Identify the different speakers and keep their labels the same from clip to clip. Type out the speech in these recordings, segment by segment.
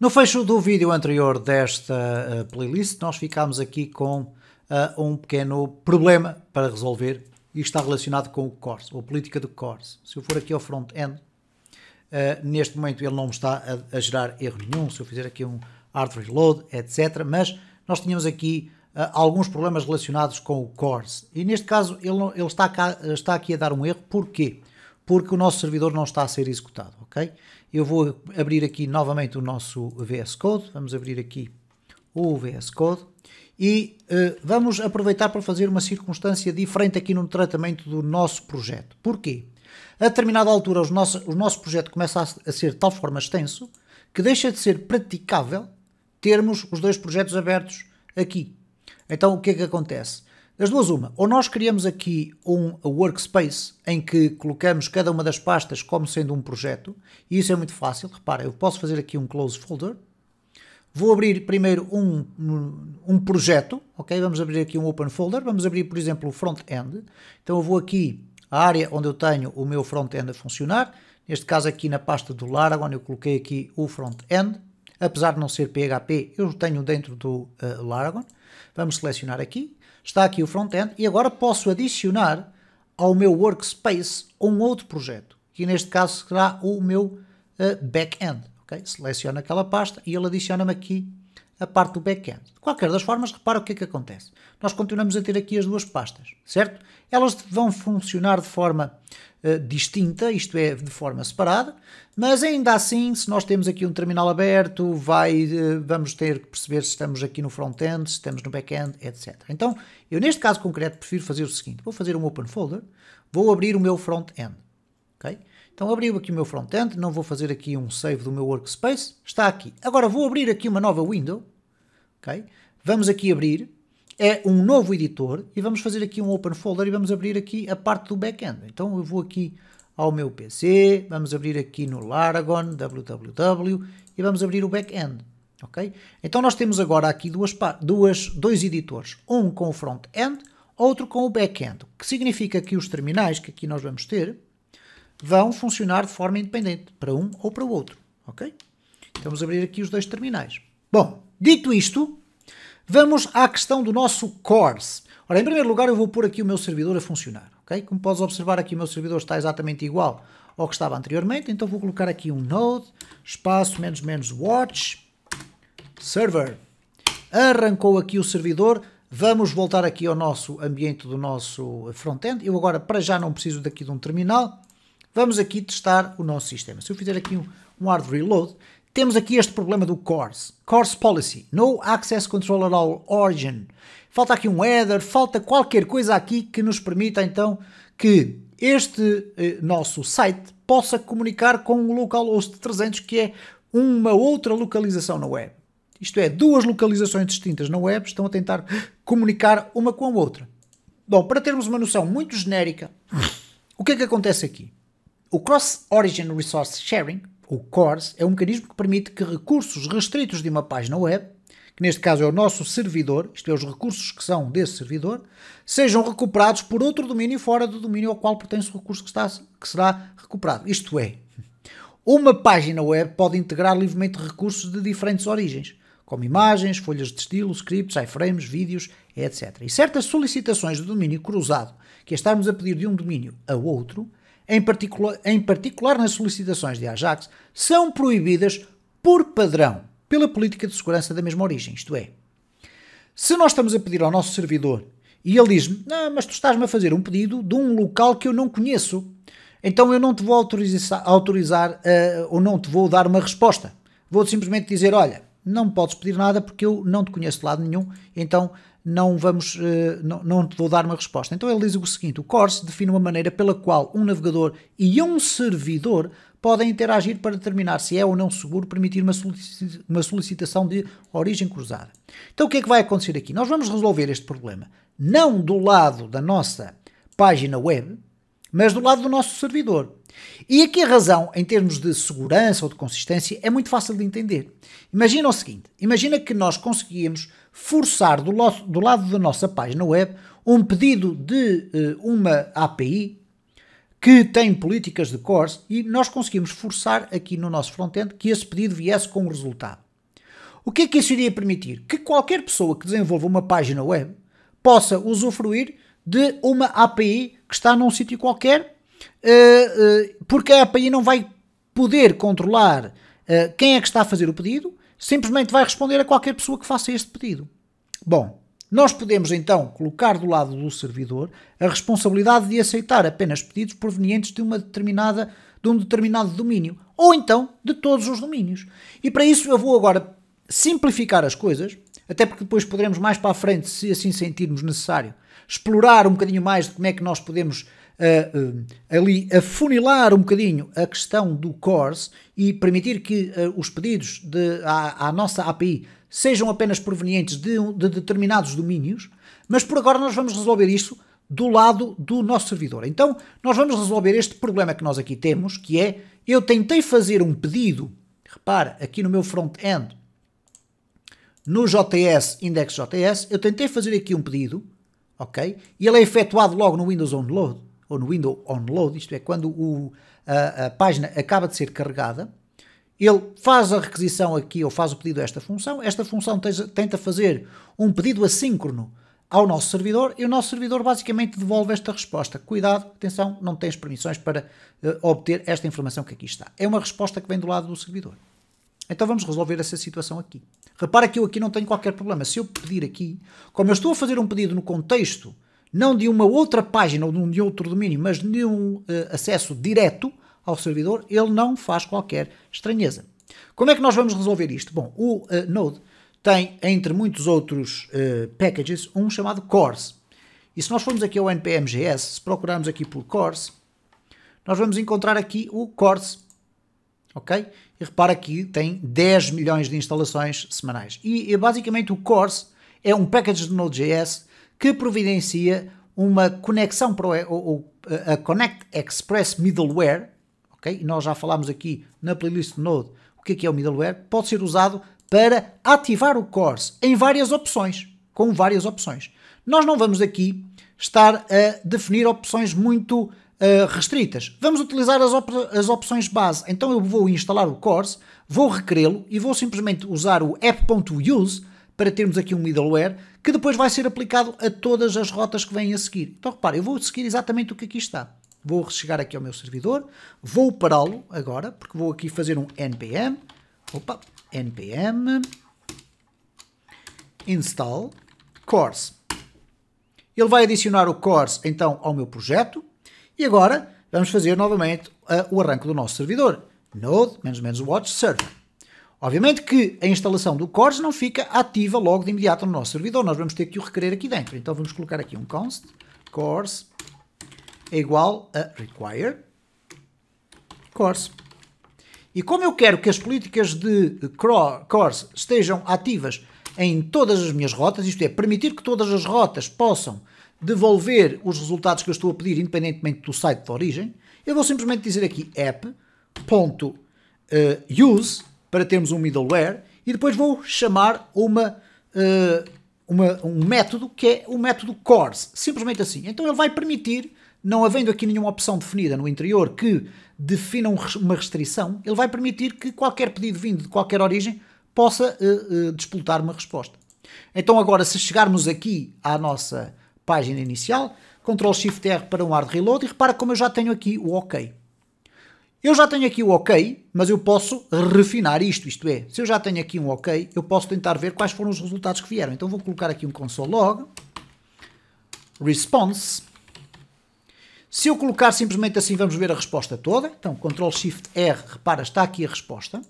Speaker 1: No fecho do vídeo anterior desta eh, playlist, nós ficámos aqui com uh, um pequeno problema para resolver e está relacionado com o Corse, ou a política do Corse. Se eu for aqui ao front-end, uh, eh, neste momento ele não está a, a, gerar erro nenhum, se eu fizer aqui um hard reload, etc. Mas nós tínhamos aqui uh, alguns problemas relacionados com o Corse. E neste caso ele, ele está, cá, está, aqui a dar um erro, porquê? porque o nosso servidor não está a ser executado, ok? Eu vou abrir aqui novamente o nosso VS Code, vamos abrir aqui o VS Code e uh, vamos aproveitar para fazer uma circunstância diferente aqui no tratamento do nosso projeto. Porquê? A determinada altura os nossos o nosso projeto começa a, a ser de tal forma extenso que deixa de ser praticável termos os dois projetos abertos aqui. Então o que é que acontece? Das duas, uma, ou nós criamos aqui um workspace em que colocamos cada uma das pastas como sendo um projeto, e isso é muito fácil. Repara, eu posso fazer aqui um close folder. Vou abrir primeiro um, um projeto, ok? Vamos abrir aqui um open folder. Vamos abrir, por exemplo, o front-end. Então eu vou aqui à área onde eu tenho o meu front-end a funcionar. Neste caso aqui na pasta do Laragon eu coloquei aqui o front-end apesar de não ser PHP, eu tenho dentro do uh, Vamos selecionar aqui, está aqui o front-end e agora posso adicionar ao meu workspace um outro projeto, que neste caso será o meu uh, back-end. Okay? Seleciono aquela pasta e ele adiciona-me aqui a parte do back-end. De qualquer das formas, repara o que é que acontece. Nós continuamos a ter aqui as duas pastas, certo? Elas vão funcionar de forma uh, distinta, isto é, de forma separada, mas ainda assim, se nós temos aqui um terminal aberto, vai, uh, vamos ter que perceber se estamos aqui no front-end, se estamos no back-end, etc. Então, eu neste caso concreto prefiro fazer o seguinte, vou fazer um open folder, vou abrir o meu front-end, ok? Então abriu aqui o meu front-end, não vou fazer aqui um save do meu workspace, está aqui. Agora vou abrir aqui uma nova window, ok? Vamos aqui abrir, é um novo editor e vamos fazer aqui um open folder e vamos abrir aqui a parte do backend. Então eu vou aqui ao meu PC, vamos abrir aqui no Laragon, www, e vamos abrir o backend. Ok? Então nós temos agora aqui duas, duas, dois editores, um com o front-end, outro com o back-end, que significa que os terminais que aqui nós vamos ter, vão funcionar de forma independente, para um ou para o outro, ok? vamos abrir aqui os dois terminais. Bom, dito isto, vamos à questão do nosso course. Ora, em primeiro lugar, eu vou pôr aqui o meu servidor a funcionar, ok? Como podes observar aqui, o meu servidor está exatamente igual ao que estava anteriormente, então vou colocar aqui um node, espaço, menos, menos, watch, server. Arrancou aqui o servidor, vamos voltar aqui ao nosso ambiente do nosso front-end. Eu agora, para já, não preciso daqui de um terminal, Vamos aqui testar o nosso sistema. Se eu fizer aqui um, um hard reload, temos aqui este problema do course. Course policy. No access control at all origin. Falta aqui um header, falta qualquer coisa aqui que nos permita então que este eh, nosso site possa comunicar com o local host 300 que é uma outra localização na web. Isto é, duas localizações distintas na web estão a tentar comunicar uma com a outra. Bom, para termos uma noção muito genérica, o que é que acontece aqui? O Cross Origin Resource Sharing, o CORS, é um mecanismo que permite que recursos restritos de uma página web, que neste caso é o nosso servidor, isto é, os recursos que são desse servidor, sejam recuperados por outro domínio fora do domínio ao qual pertence o recurso que, está, que será recuperado. Isto é, uma página web pode integrar livremente recursos de diferentes origens, como imagens, folhas de estilo, scripts, iframes, vídeos, etc. E certas solicitações de domínio cruzado, que é estarmos a pedir de um domínio a outro, em, particular, em particular nas solicitações de Ajax, são proibidas por padrão pela política de segurança da mesma origem, isto é. Se nós estamos a pedir ao nosso servidor e ele diz-me, ah, mas tu estás-me a fazer um pedido de um local que eu não conheço, então eu não te vou autorizar, autorizar uh, eh, ou não te vou dar uma resposta. Vou simplesmente dizer, olha, não me podes pedir nada porque eu não te conheço de lado nenhum, então não vamos, eh, não, não te vou dar uma resposta. Então ele diz o seguinte: o CORS define uma maneira pela qual um navegador e um servidor podem interagir para determinar se é ou não seguro permitir uma solicitação de origem cruzada. Então o que é que vai acontecer aqui? Nós vamos resolver este problema não do lado da nossa página web, mas do lado do nosso servidor. E aqui a razão, em termos de segurança ou de consistência, é muito fácil de entender. Imagina o seguinte: imagina que nós conseguíamos forçar do, do lado da nossa página web um pedido de uh, uma API que tem políticas de cores e nós conseguimos forçar aqui no nosso front-end que esse pedido viesse com o resultado. O que é que isso iria permitir? Que qualquer pessoa que desenvolva uma página web possa usufruir de uma API que está num sítio qualquer, eh, eh, porque a API não vai poder controlar quem é que está a fazer o pedido, simplesmente vai responder a qualquer pessoa que faça este pedido. Bom, nós podemos então colocar do lado do servidor a responsabilidade de aceitar apenas pedidos provenientes de uma determinada de um determinado domínio ou então de todos os domínios. E para isso eu vou agora simplificar as coisas, até porque depois poderemos mais para a frente, se assim sentirmos necessário, explorar um bocadinho mais de como é que nós podemos eh, ali afunilar um bocadinho a questão do CORS e permitir que eh, os pedidos de, à, à nossa API sejam apenas provenientes de, de determinados domínios, mas por agora nós vamos resolver isso do lado do nosso servidor. Então, nós vamos resolver este problema que nós aqui temos, que é, eu tentei fazer um pedido, repara, aqui no meu front-end, no JS, index.js, eu tentei fazer aqui um pedido, ok? E ele é efetuado logo no Windows Onload ou no window onload, isto é, quando o, a, a página acaba de ser carregada, ele faz a requisição aqui ou faz o pedido a esta função, esta função tenta fazer um pedido assíncrono ao nosso servidor e o nosso servidor basicamente devolve esta resposta. Cuidado, atenção, não tens permissões para uh, obter esta informação que aqui está. É uma resposta que vem do lado do servidor. Então vamos resolver essa situação aqui. Repara que eu aqui não tenho qualquer problema. Se eu pedir aqui, como eu estou a fazer um pedido no contexto não de uma outra página ou de outro domínio, mas de um uh, acesso direto ao servidor, ele não faz qualquer estranheza. Como é que nós vamos resolver isto? Bom, o uh, Node tem, entre muitos outros uh, packages, um chamado cores. E se nós formos aqui ao npmgs, se procurarmos aqui por cores, nós vamos encontrar aqui o cores. Ok? E repara que tem 10 milhões de instalações semanais. E, e basicamente o cores é um package de Node.js que providencia uma conexão para o, o, a Connect Express Middleware, ok? E nós já falámos aqui na playlist Node o que é, que é o middleware, pode ser usado para ativar o Course em várias opções, com várias opções. Nós não vamos aqui estar a definir opções muito uh, restritas. Vamos utilizar as, op as, opções base. Então eu vou instalar o Course, vou requerê-lo e vou simplesmente usar o app.use para termos aqui um middleware que depois vai ser aplicado a todas as rotas que vêm a seguir. Então repare, eu vou seguir exatamente o que aqui está. Vou chegar aqui ao meu servidor, vou pará-lo agora, porque vou aqui fazer um npm, opa, npm install course. Ele vai adicionar o course então ao meu projeto e agora vamos fazer novamente uh, o arranque do nosso servidor. node, menos menos watch server. Obviamente que a instalação do cores não fica ativa logo de imediato no nosso servidor, nós vamos ter que o requerer aqui dentro. Então vamos colocar aqui um const cores é igual a require cores. E como eu quero que as políticas de cores estejam ativas em todas as minhas rotas, isto é, permitir que todas as rotas possam devolver os resultados que eu estou a pedir, independentemente do site de origem, eu vou simplesmente dizer aqui app.use para termos um middleware e depois vou chamar uma, uh, uma, um método que é o método cores, simplesmente assim. Então ele vai permitir, não havendo aqui nenhuma opção definida no interior que defina uma restrição, ele vai permitir que qualquer pedido vindo de qualquer origem possa uh, eh, uh, eh, disputar uma resposta. Então agora, se chegarmos aqui à nossa página inicial, Ctrl Shift R para um hard reload e repara como eu já tenho aqui o OK. Eu já tenho aqui o ok, mas eu posso refinar isto, isto é, se eu já tenho aqui um ok, eu posso tentar ver quais foram os resultados que vieram. Então vou colocar aqui um console log, response. Se eu colocar simplesmente assim, vamos ver a resposta toda. Então, Ctrl Shift R, repara, está aqui a resposta.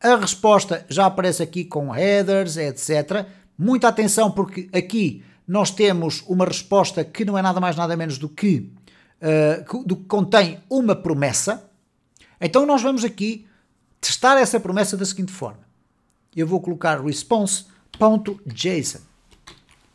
Speaker 1: A resposta já aparece aqui com headers, etc. Muita atenção porque aqui nós temos uma resposta que não é nada mais nada menos do que eh, do que contém uma promessa, então nós vamos aqui testar essa promessa da seguinte forma. Eu vou colocar response.json.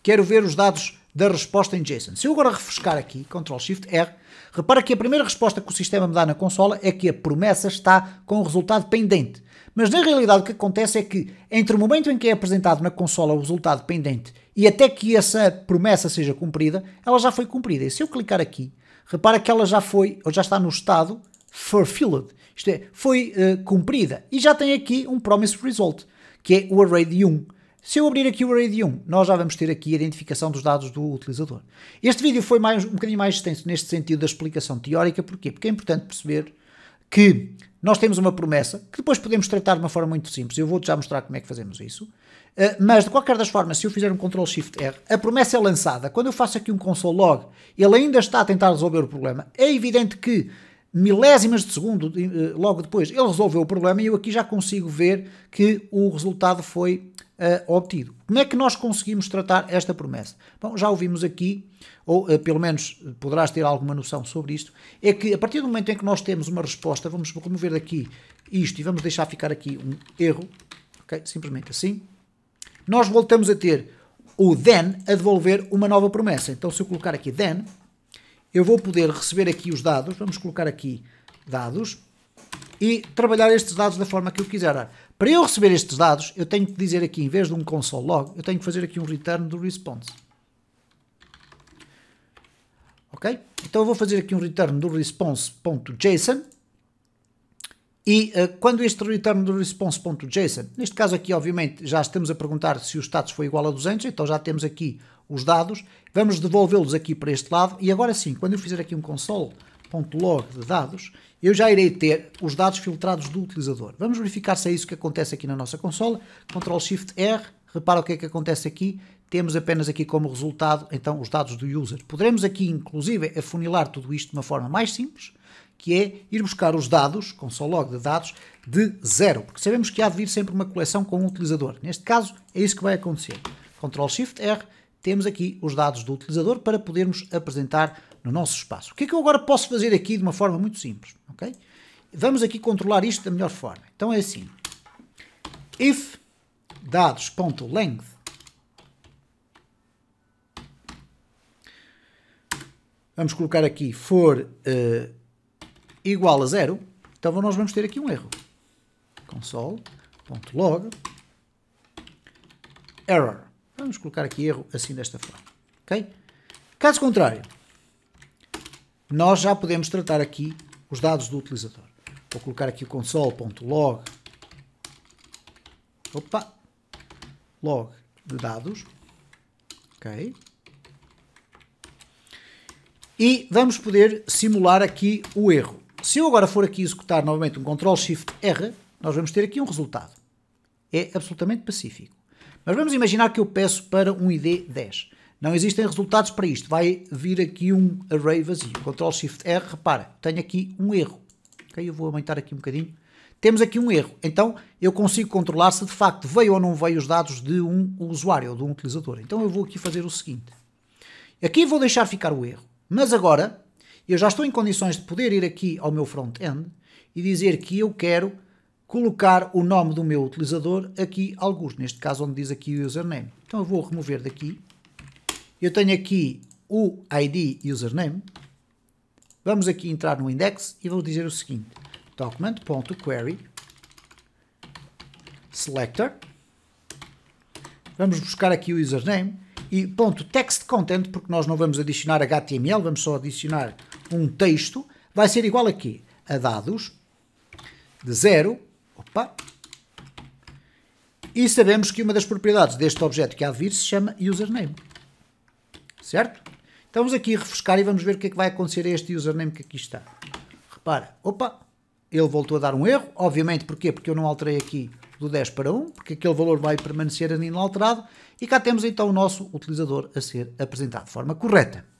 Speaker 1: Quero ver os dados da resposta em JSON. Se eu agora refrescar aqui, Ctrl Shift R, repara que a primeira resposta que o sistema me dá na consola é que a promessa está com o resultado pendente. Mas na realidade o que acontece é que entre o momento em que é apresentado na consola o resultado pendente e até que essa promessa seja cumprida, ela já foi cumprida. E se eu clicar aqui, repara que ela já foi, ou já está no estado fulfilled, isto é, foi uh, cumprida. E já tem aqui um promise result, que é o array de 1. Se eu abrir aqui o array de 1, nós já vamos ter aqui a identificação dos dados do utilizador. Este vídeo foi mais, um bocadinho mais extenso neste sentido da explicação teórica, porquê? Porque é importante perceber que nós temos uma promessa que depois podemos tratar de uma forma muito simples. Eu vou já mostrar como é que fazemos isso. Eh, mas de qualquer das formas, se eu fizer um Ctrl Shift R, a promessa é lançada. Quando eu faço aqui um console log, ele ainda está a tentar resolver o problema. É evidente que milésimas de segundo eh, logo depois, ele resolveu o problema e eu aqui já consigo ver que o resultado foi uh, obtido. Como é que nós conseguimos tratar esta promessa? Bom, já ouvimos aqui, ou uh, pelo menos poderás ter alguma noção sobre isto, é que a partir do momento em que nós temos uma resposta, vamos remover daqui isto e vamos deixar ficar aqui um erro, Simplesmente assim, nós voltamos a ter o then a devolver uma nova promessa. Então se eu colocar aqui then, eu vou poder receber aqui os dados, vamos colocar aqui dados, e trabalhar estes dados da forma que eu quiser. Para eu receber estes dados, eu tenho que dizer aqui, em vez de um console log, eu tenho que fazer aqui um return do response. Ok? Então eu vou fazer aqui um return do response.json e uh, quando este return response.json, neste caso aqui, obviamente, já estamos a perguntar se o status foi igual a 200, então já temos aqui os dados, vamos devolvê-los aqui para este lado, e agora sim, quando eu fizer aqui um console.log de dados, eu já irei ter os dados filtrados do utilizador. Vamos verificar se é isso que acontece aqui na nossa consola, Ctrl-Shift-R, repara o que é que acontece aqui, temos apenas aqui como resultado, então, os dados do user. Poderemos aqui, inclusive, afunilar tudo isto de uma forma mais simples, que é ir buscar os dados, com só log de dados, de zero, porque sabemos que há de vir sempre uma coleção com um utilizador. Neste caso, é isso que vai acontecer. Ctrl Shift R, temos aqui os dados do utilizador para podermos apresentar no nosso espaço. O que é que eu agora posso fazer aqui de uma forma muito simples? Okay? Vamos aqui controlar isto da melhor forma. Então é assim, if dados.length vamos colocar aqui for uh, igual a zero, então nós vamos ter aqui um erro. console.log error. Vamos colocar aqui erro assim desta forma. Ok? Caso contrário, nós já podemos tratar aqui os dados do utilizador. Vou colocar aqui o console.log opa, log de dados. Ok? E vamos poder simular aqui o erro. Se eu agora for aqui executar novamente um Ctrl-Shift-R, nós vamos ter aqui um resultado. É absolutamente pacífico. Mas vamos imaginar que eu peço para um ID 10. Não existem resultados para isto. Vai vir aqui um array vazio. Ctrl-Shift-R, repara, tenho aqui um erro. Ok, eu vou aumentar aqui um bocadinho. Temos aqui um erro. Então, eu consigo controlar se de facto veio ou não veio os dados de um usuário ou de um utilizador. Então, eu vou aqui fazer o seguinte. Aqui vou deixar ficar o erro. Mas agora, eu já estou em condições de poder ir aqui ao meu front-end e dizer que eu quero colocar o nome do meu utilizador aqui, alguns, neste caso onde diz aqui o username. Então eu vou remover daqui. Eu tenho aqui o ID username. Vamos aqui entrar no index e vou dizer o seguinte. Document.query selector. Vamos buscar aqui o username e ponto text content, porque nós não vamos adicionar HTML, vamos só adicionar Tipo um texto, vai ser igual a quê? A dados de zero. opa, e sabemos que uma das propriedades deste objeto que há de vir se chama username, certo? Então vamos aqui refrescar e vamos ver o que é que vai acontecer a este username que aqui está. Repara, opa, ele voltou a dar um erro, obviamente, porquê? Porque eu não alterei aqui do 10 para 1, porque aquele valor vai permanecer inalterado, e cá temos então o nosso utilizador a ser apresentado de forma correta.